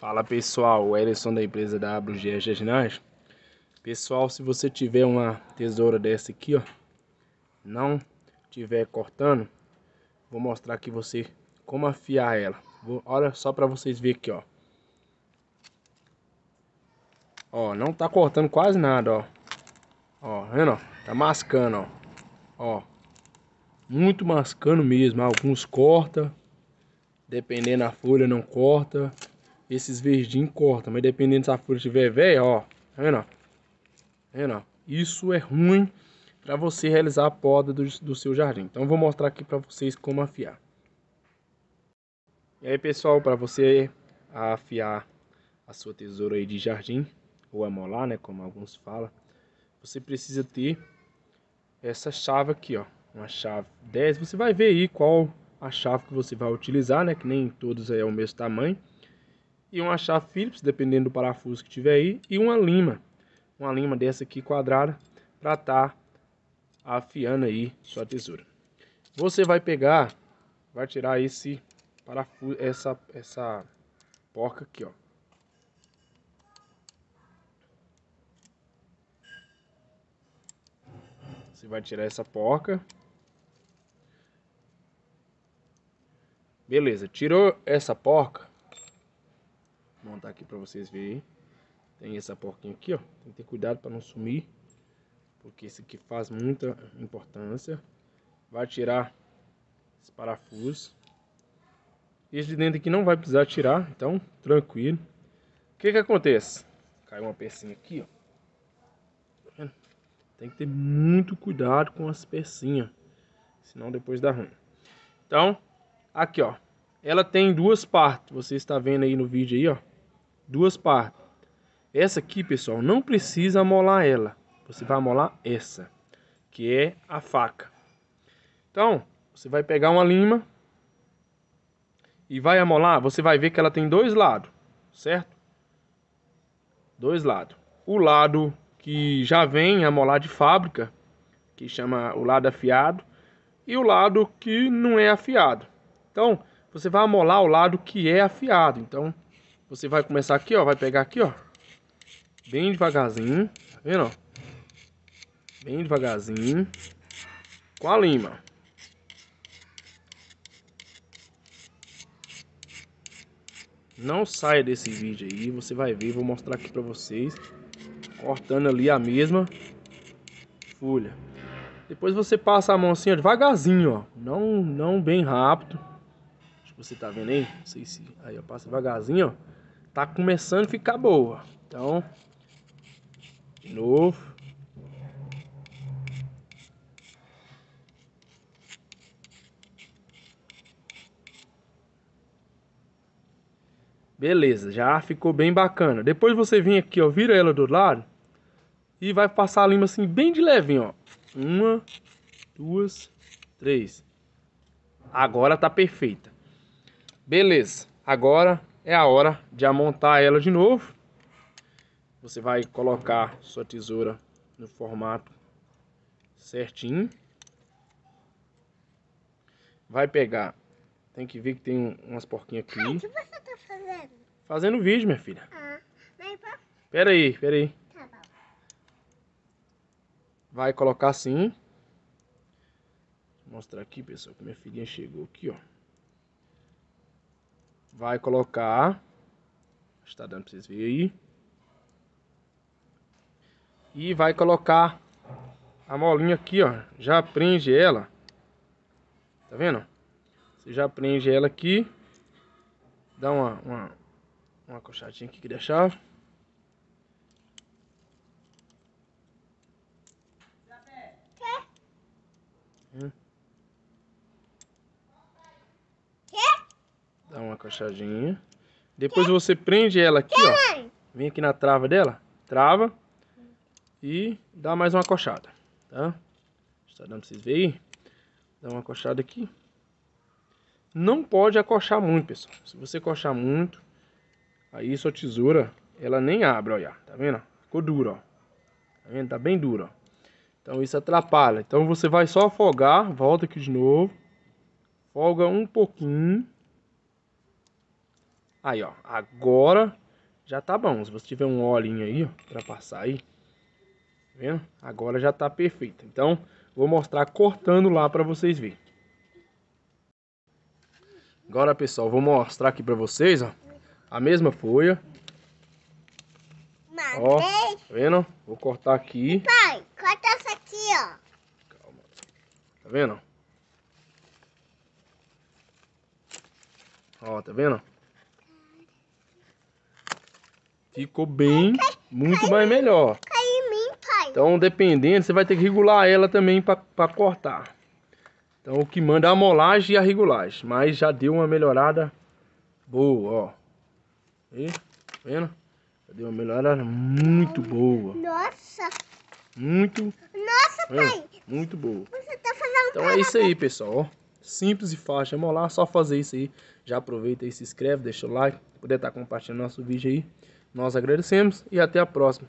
Fala pessoal, o Ellison da empresa WGS Jardinagem. Pessoal, se você tiver uma tesoura dessa aqui, ó, não tiver cortando, vou mostrar aqui você como afiar ela. Vou, olha só para vocês verem aqui, ó. Ó, não tá cortando quase nada, ó. Ó, tá vendo, ó? Tá mascando, ó. Ó. Muito mascando mesmo. Alguns corta, dependendo da folha não corta esses verdinhos cortam, mas dependendo se a folha estiver velha, ó. Tá vendo, ó? Tá vendo, ó? Isso é ruim para você realizar a poda do, do seu jardim. Então eu vou mostrar aqui para vocês como afiar. E aí, pessoal, para você afiar a sua tesoura aí de jardim, ou amolar, né, como alguns falam, você precisa ter essa chave aqui, ó, uma chave 10. Você vai ver aí qual a chave que você vai utilizar, né, que nem todos é o mesmo tamanho e uma chave Phillips, dependendo do parafuso que tiver aí, e uma lima, uma lima dessa aqui quadrada, para estar tá afiando aí sua tesoura. Você vai pegar, vai tirar esse parafuso, essa, essa porca aqui, ó. Você vai tirar essa porca. Beleza, tirou essa porca, montar aqui para vocês verem. Tem essa porquinha aqui, ó. Tem que ter cuidado para não sumir. Porque isso aqui faz muita importância. Vai tirar os parafusos. Esse de dentro aqui não vai precisar tirar, então tranquilo. O que que acontece? Caiu uma pecinha aqui, ó. Tá tem que ter muito cuidado com as pecinhas. Senão depois dá ruim. Então, aqui, ó. Ela tem duas partes. Você está vendo aí no vídeo aí, ó duas partes. Essa aqui, pessoal, não precisa amolar ela. Você vai amolar essa, que é a faca. Então, você vai pegar uma lima e vai amolar, você vai ver que ela tem dois lados, certo? Dois lados. O lado que já vem a molar de fábrica, que chama o lado afiado, e o lado que não é afiado. Então, você vai amolar o lado que é afiado. Então, você vai começar aqui, ó. Vai pegar aqui, ó. Bem devagarzinho. Tá vendo, ó? Bem devagarzinho. Com a lima. Não saia desse vídeo aí. Você vai ver. Vou mostrar aqui pra vocês. Cortando ali a mesma folha. Depois você passa a mão assim, ó, devagarzinho, ó. Não, não bem rápido. Acho que você tá vendo aí. Não sei se... Aí, ó. Passa devagarzinho, ó. Tá começando a ficar boa. Então, de novo. Beleza, já ficou bem bacana. Depois você vem aqui, ó, vira ela do lado e vai passar a lima assim bem de leve ó. Uma, duas, três. Agora tá perfeita. Beleza. Agora é a hora de amontar ela de novo. Você vai colocar sua tesoura no formato certinho. Vai pegar. Tem que ver que tem umas porquinhas aqui. o que você tá fazendo? Fazendo vídeo, minha filha. Ah, mas... Pera aí, pera aí. Tá bom. Vai colocar assim. Vou mostrar aqui, pessoal, que minha filhinha chegou aqui, ó vai colocar, está dando para vocês verem aí, e vai colocar a molinha aqui, ó, já prende ela, tá vendo? Você já prende ela aqui, dá uma, uma, uma coxadinha aqui que deixar. Hum. encaixadinha. Depois que? você prende ela aqui, que, ó. Vem aqui na trava dela. Trava. E dá mais uma coxada, tá? Está dando pra vocês verem aí. Dá uma coxada aqui. Não pode acochar muito, pessoal. Se você coxar muito, aí sua tesoura, ela nem abre, olha. Tá vendo? Ficou dura, ó. Tá vendo? Tá bem dura, ó. Então isso atrapalha. Então você vai só afogar, volta aqui de novo. Folga um pouquinho. Aí, ó, agora já tá bom. Se você tiver um olhinho aí, ó, pra passar aí, tá vendo? Agora já tá perfeito. Então, vou mostrar cortando lá pra vocês verem. Agora, pessoal, vou mostrar aqui pra vocês, ó, a mesma folha. Ó, tá vendo? Vou cortar aqui. Pai, corta essa aqui, ó. Calma. Tá vendo? Ó, tá vendo? Ficou bem, muito mais melhor. Então, dependendo, você vai ter que regular ela também para cortar. Então, o que manda é a molagem e a regulagem. Mas já deu uma melhorada boa, ó. E, tá vendo? Já deu uma melhorada muito boa. Nossa! Muito. Nossa, tá pai! muito boa. Você tá Então, é isso aí, né? pessoal. Simples e fácil. É molar, só fazer isso aí. Já aproveita aí, se inscreve, deixa o like. Poder estar tá compartilhando nosso vídeo aí. Nós agradecemos e até a próxima.